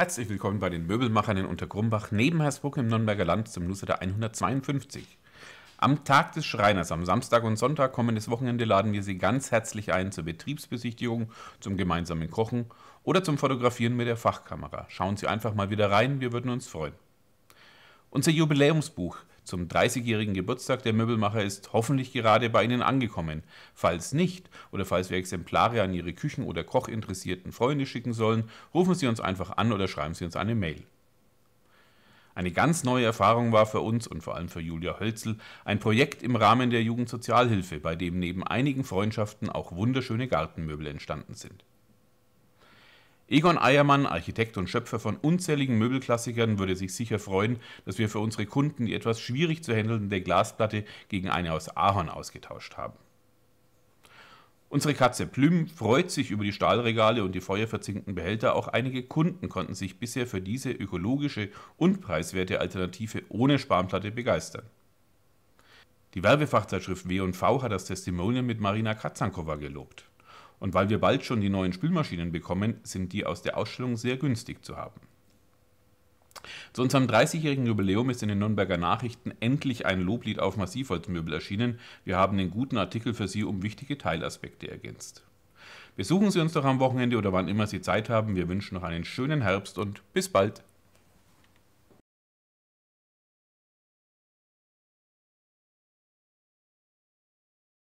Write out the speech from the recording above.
Herzlich willkommen bei den Möbelmachern in Untergrumbach neben Hersbruck im Nürnberger Land zum Newsletter 152. Am Tag des Schreiners, am Samstag und Sonntag kommendes Wochenende laden wir Sie ganz herzlich ein zur Betriebsbesichtigung, zum gemeinsamen Kochen oder zum Fotografieren mit der Fachkamera. Schauen Sie einfach mal wieder rein, wir würden uns freuen. Unser Jubiläumsbuch zum 30-jährigen Geburtstag der Möbelmacher ist hoffentlich gerade bei Ihnen angekommen. Falls nicht oder falls wir Exemplare an Ihre Küchen- oder kochinteressierten Freunde schicken sollen, rufen Sie uns einfach an oder schreiben Sie uns eine Mail. Eine ganz neue Erfahrung war für uns und vor allem für Julia Hölzel ein Projekt im Rahmen der Jugendsozialhilfe, bei dem neben einigen Freundschaften auch wunderschöne Gartenmöbel entstanden sind. Egon Eiermann, Architekt und Schöpfer von unzähligen Möbelklassikern, würde sich sicher freuen, dass wir für unsere Kunden die etwas schwierig zu handelnde Glasplatte gegen eine aus Ahorn ausgetauscht haben. Unsere Katze Plüm freut sich über die Stahlregale und die feuerverzinkten Behälter. Auch einige Kunden konnten sich bisher für diese ökologische und preiswerte Alternative ohne Spanplatte begeistern. Die Werbefachzeitschrift W&V hat das Testimonial mit Marina Katzankova gelobt. Und weil wir bald schon die neuen Spülmaschinen bekommen, sind die aus der Ausstellung sehr günstig zu haben. Zu unserem 30-jährigen Jubiläum ist in den Nürnberger Nachrichten endlich ein Loblied auf Massivholzmöbel erschienen. Wir haben den guten Artikel für Sie um wichtige Teilaspekte ergänzt. Besuchen Sie uns doch am Wochenende oder wann immer Sie Zeit haben. Wir wünschen noch einen schönen Herbst und bis bald.